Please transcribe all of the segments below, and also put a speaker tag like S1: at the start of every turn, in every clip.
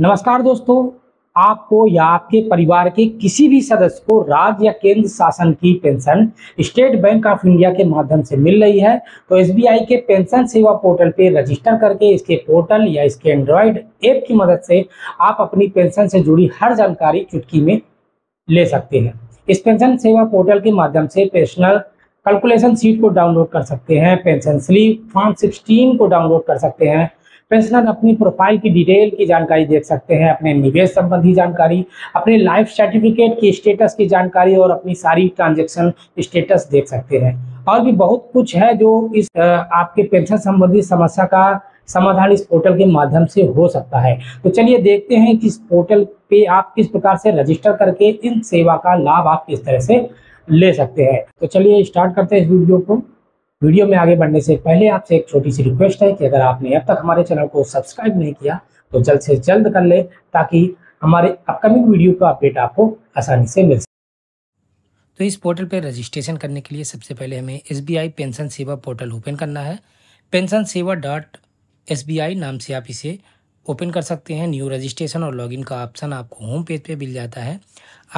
S1: नमस्कार दोस्तों आपको या आपके परिवार के किसी भी सदस्य को राज्य या केंद्र शासन की pension State Bank of India के माध्यम से मिल रही है तो एसबीआई के पेंशन सेवा पोर्टल पे रजिस्टर करके इसके पोर्टल या इसके एंड्रॉयड ऐप की मदद से आप अपनी पेंशन से जुड़ी हर जानकारी चुटकी में ले सकते हैं इस पेंशन सेवा पोर्टल के माध्यम से पेंशनर कैलकुलेशन सीट को डाउनलोड कर सकते हैं पेंशन स्लीप फॉर्म सिक्सटीन को डाउनलोड कर सकते हैं पेंशनर अपनी प्रोफाइल की डिटेल की जानकारी देख सकते हैं अपने निवेश संबंधी जानकारी अपने लाइफ सर्टिफिकेट की स्टेटस की जानकारी और अपनी सारी ट्रांजेक्शन स्टेटस देख सकते हैं और भी बहुत कुछ है जो इस आपके पेंशन संबंधी समस्या का समाधान इस पोर्टल के माध्यम से हो सकता है तो चलिए देखते हैं कि इस पोर्टल पे आप किस प्रकार से रजिस्टर करके इन सेवा का लाभ आप किस तरह से ले सकते हैं तो चलिए स्टार्ट करते हैं इस वीडियो को वीडियो में आगे बढ़ने से पहले आपसे एक छोटी सी रिक्वेस्ट है कि अगर आपने अब तक हमारे चैनल को सब्सक्राइब नहीं किया तो जल्द से जल्द कर ले ताकि हमारे अपकमिंग वीडियो का अपडेट आपको आसानी से मिल सके तो इस पोर्टल पर रजिस्ट्रेशन करने के लिए सबसे पहले हमें S pension Seva portal open करना है पेंशन सेवा डॉट एस नाम से आप इसे ओपन कर सकते हैं न्यू रजिस्ट्रेशन और लॉगिन का ऑप्शन आपको होम पेज पे मिल जाता है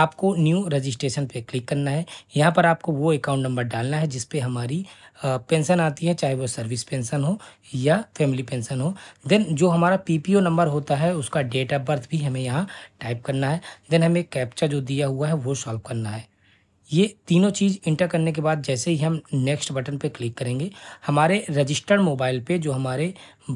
S1: आपको न्यू रजिस्ट्रेशन पे क्लिक करना है यहाँ पर आपको वो अकाउंट नंबर डालना है जिसपे हमारी पेंशन आती है चाहे वो सर्विस पेंशन हो या फैमिली पेंशन हो देन जो हमारा पीपीओ नंबर होता है उसका डेट ऑफ बर्थ भी हमें यहाँ टाइप करना है देन हमें कैप्चा जो दिया हुआ है वो सॉल्व करना है ये तीनों चीज़ इंटर करने के बाद जैसे ही हम नेक्स्ट बटन पे क्लिक करेंगे हमारे रजिस्टर्ड मोबाइल पे जो हमारे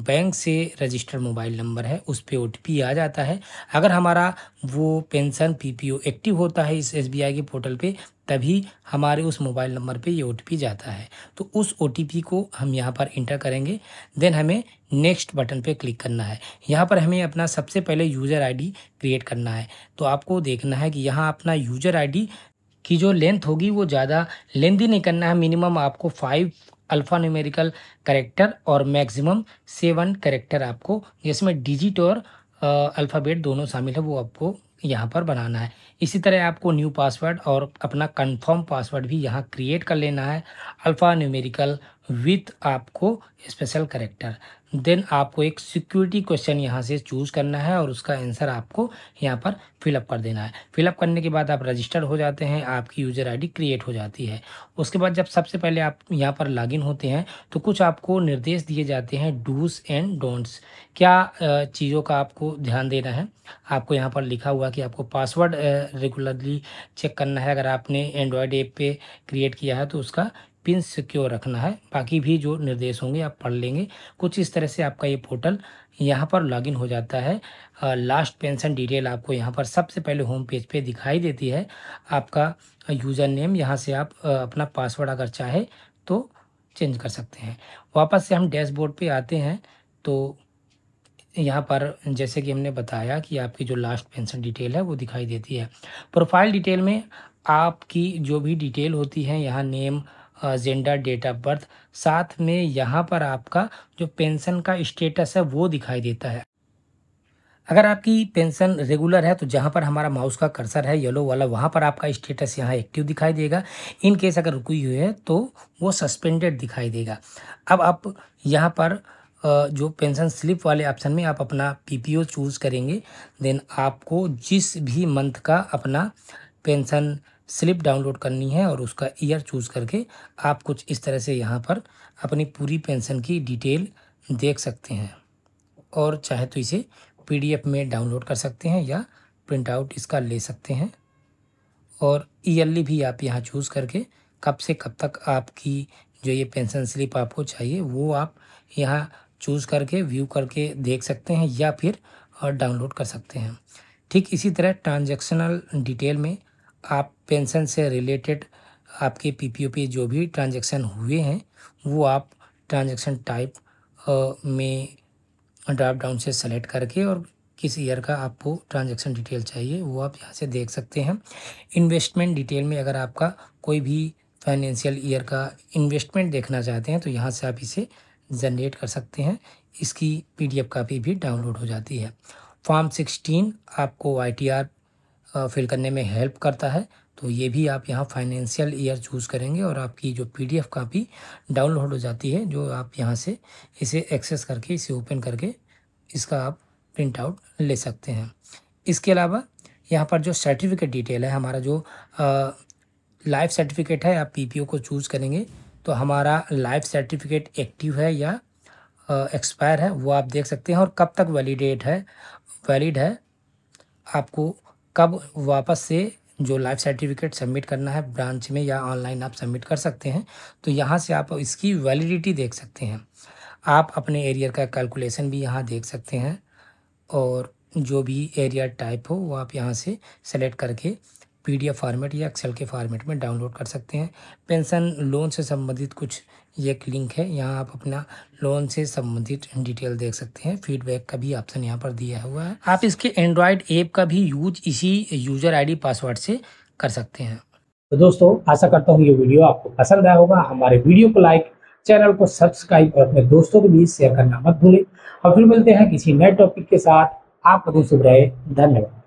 S1: बैंक से रजिस्टर्ड मोबाइल नंबर है उस पर ओ आ जाता है अगर हमारा वो पेंशन पीपीओ एक्टिव होता है इस एसबीआई के पोर्टल पे तभी हमारे उस मोबाइल नंबर पे ये ओ जाता है तो उस ओ को हम यहाँ पर इंटर करेंगे देन हमें नेक्स्ट बटन पे क्लिक करना है यहाँ पर हमें अपना सबसे पहले यूज़र आईडी क्रिएट करना है तो आपको देखना है कि यहाँ अपना यूज़र आईडी की जो लेंथ होगी वो ज़्यादा लेंदी नहीं करना है मिनिमम आपको फाइव अल्फ़ा न्यूमेरिकल करेक्टर और मैक्सिमम सेवन करेक्टर आपको जिसमें डिजिट और अल्फ़ाबेट दोनों शामिल है वो आपको यहाँ पर बनाना है इसी तरह आपको न्यू पासवर्ड और अपना कंफर्म पासवर्ड भी यहाँ क्रिएट कर लेना है अल्फ़ा न्यूमेरिकल विथ आपको स्पेशल करेक्टर देन आपको एक सिक्योरिटी क्वेश्चन यहाँ से चूज़ करना है और उसका आंसर आपको यहाँ पर फिलअप कर देना है फिलअप करने के बाद आप रजिस्टर हो जाते हैं आपकी यूज़र आईडी क्रिएट हो जाती है उसके बाद जब सबसे पहले आप यहाँ पर लॉगिन होते हैं तो कुछ आपको निर्देश दिए जाते हैं डूस एंड डोंट्स क्या चीज़ों का आपको ध्यान देना है आपको यहाँ पर लिखा हुआ कि आपको पासवर्ड रेगुलरली चेक करना है अगर आपने एंड्रॉयड ऐप पर क्रिएट किया है तो उसका पिन सिक्योर रखना है बाकी भी जो निर्देश होंगे आप पढ़ लेंगे कुछ इस तरह से आपका ये पोर्टल यहाँ पर लॉगिन हो जाता है लास्ट पेंशन डिटेल आपको यहाँ पर सबसे पहले होम पेज पे दिखाई देती है आपका यूज़र नेम यहाँ से आप अपना पासवर्ड अगर चाहे तो चेंज कर सकते हैं वापस से हम डैशबोर्ड पे आते हैं तो यहाँ पर जैसे कि हमने बताया कि आपकी जो लास्ट पेंशन डिटेल है वो दिखाई देती है प्रोफाइल डिटेल में आपकी जो भी डिटेल होती है यहाँ name gender date of birth साथ में यहाँ पर आपका जो पेंशन का स्टेटस है वो दिखाई देता है अगर आपकी पेंशन रेगुलर है तो जहाँ पर हमारा माउस का कर्सर है येलो वाला वहाँ पर आपका स्टेटस यहाँ एक्टिव दिखाई देगा इन केस अगर रुकी हुई है तो वो सस्पेंडेड दिखाई देगा अब आप यहाँ पर जो पेंशन स्लिप वाले ऑप्शन में आप अपना पीपीओ चूज़ करेंगे देन आपको जिस भी मंथ का अपना पेंशन स्लिप डाउनलोड करनी है और उसका ईयर चूज़ करके आप कुछ इस तरह से यहाँ पर अपनी पूरी पेंशन की डिटेल देख सकते हैं और चाहे तो इसे पीडीएफ में डाउनलोड कर सकते हैं या प्रिंट आउट इसका ले सकते हैं और ईयरली भी आप यहाँ चूज़ करके कब से कब तक आपकी जो ये पेंशन स्लिप आपको चाहिए वो आप यहाँ चूज़ करके व्यू करके देख सकते हैं या फिर और डाउनलोड कर सकते हैं ठीक इसी तरह ट्रांजैक्शनल डिटेल में आप पेंशन से रिलेटेड आपके पीपीओपी पे जो भी ट्रांजैक्शन हुए हैं वो आप ट्रांजैक्शन टाइप में ड्राप डाउन से सेलेक्ट करके और किस ईयर का आपको ट्रांजैक्शन डिटेल चाहिए वो आप यहाँ से देख सकते हैं इन्वेस्टमेंट डिटेल में अगर आपका कोई भी फाइनेंशियल ईयर का इन्वेस्टमेंट देखना चाहते हैं तो यहाँ से आप इसे जनरेट कर सकते हैं इसकी पीडीएफ कॉपी भी डाउनलोड हो जाती है फॉर्म सिक्सटीन आपको आई फिल करने में हेल्प करता है तो ये भी आप यहाँ फाइनेंशियल ईयर चूज़ करेंगे और आपकी जो पीडीएफ कॉपी डाउनलोड हो जाती है जो आप यहाँ से इसे एक्सेस करके इसे ओपन करके इसका आप प्रिंट आउट ले सकते हैं इसके अलावा यहाँ पर जो सर्टिफिकेट डिटेल है हमारा जो लाइफ सर्टिफिकेट है आप ओ को चूज़ करेंगे तो हमारा लाइफ सर्टिफिकेट एक्टिव है या एक्सपायर है वो आप देख सकते हैं और कब तक वैलिडेट है वैलिड है आपको कब वापस से जो लाइफ सर्टिफिकेट सबमिट करना है ब्रांच में या ऑनलाइन आप सबमिट कर सकते हैं तो यहाँ से आप इसकी वैलिडिटी देख सकते हैं आप अपने एरियर का कैलकुलेशन भी यहाँ देख सकते हैं और जो भी एरिया टाइप हो वो आप यहाँ से सेलेक्ट करके पीडीएफ फॉर्मेट या एक्सेल के फॉर्मेट में डाउनलोड कर सकते हैं पेंशन लोन से संबंधित कुछ ये एक लिंक है यहाँ आप अपना लोन से संबंधित डिटेल देख सकते हैं फीडबैक का भी ऑप्शन यहाँ पर दिया हुआ है आप इसके एंड्रॉयड ऐप का भी यूज इसी यूजर आई पासवर्ड से कर सकते हैं तो दोस्तों आशा करता हूँ ये वीडियो आपको पसंद आया होगा हमारे वीडियो को लाइक चैनल को सब्सक्राइब और अपने दोस्तों के बीच शेयर करना मत भूलें और फिर मिलते हैं किसी नए टॉपिक के साथ आप दिन रहे धन्यवाद